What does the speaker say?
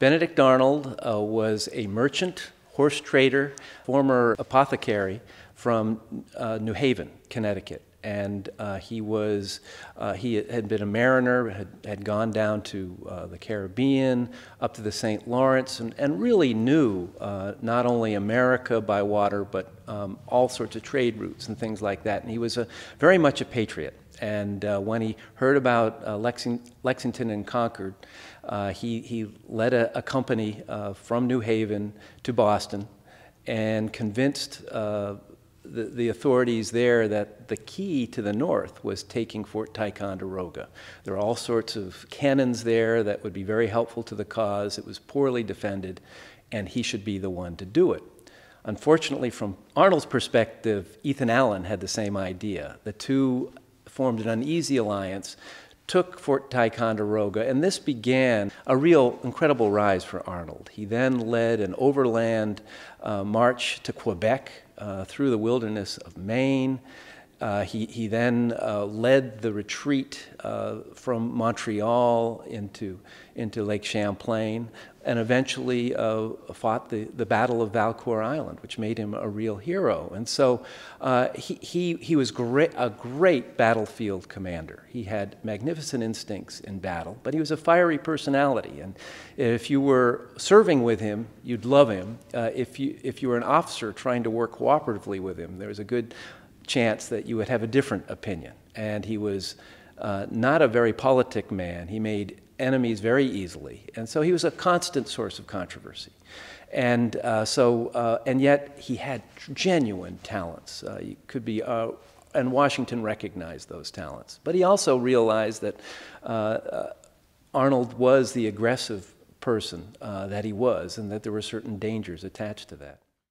Benedict Arnold uh, was a merchant, horse trader, former apothecary from uh, New Haven, Connecticut. And uh, he was, uh, he had been a mariner, had, had gone down to uh, the Caribbean, up to the St. Lawrence, and, and really knew uh, not only America by water, but um, all sorts of trade routes and things like that. And he was a, very much a patriot. And uh, when he heard about Lexing Lexington and Concord, he, he led a, a company from New Haven to Boston and convinced the, the authorities there that the key to the north was taking Fort Ticonderoga. There are all sorts of cannons there that would be very helpful to the cause. It was poorly defended, and he should be the one to do it. Unfortunately, from Arnold's perspective, Ethan Allen had the same idea. The two formed an uneasy alliance took Fort Ticonderoga, and this began a real incredible rise for Arnold. He then led an overland uh, march to Quebec uh, through the wilderness of Maine. Uh, he, he then uh, led the retreat uh, from Montreal into, into Lake Champlain and eventually uh, fought the, the Battle of Valcour Island, which made him a real hero. And so uh, he, he, he was a great battlefield commander. He had magnificent instincts in battle, but he was a fiery personality. And if you were serving with him, you'd love him. Uh, if, you, if you were an officer trying to work cooperatively with him, there was a good chance that you would have a different opinion. And he was uh, not a very politic man. He made enemies very easily. And so he was a constant source of controversy. And uh, so, uh, and yet he had genuine talents. he uh, could be, uh, and Washington recognized those talents. But he also realized that uh, Arnold was the aggressive person that he was and that there were certain dangers attached to that.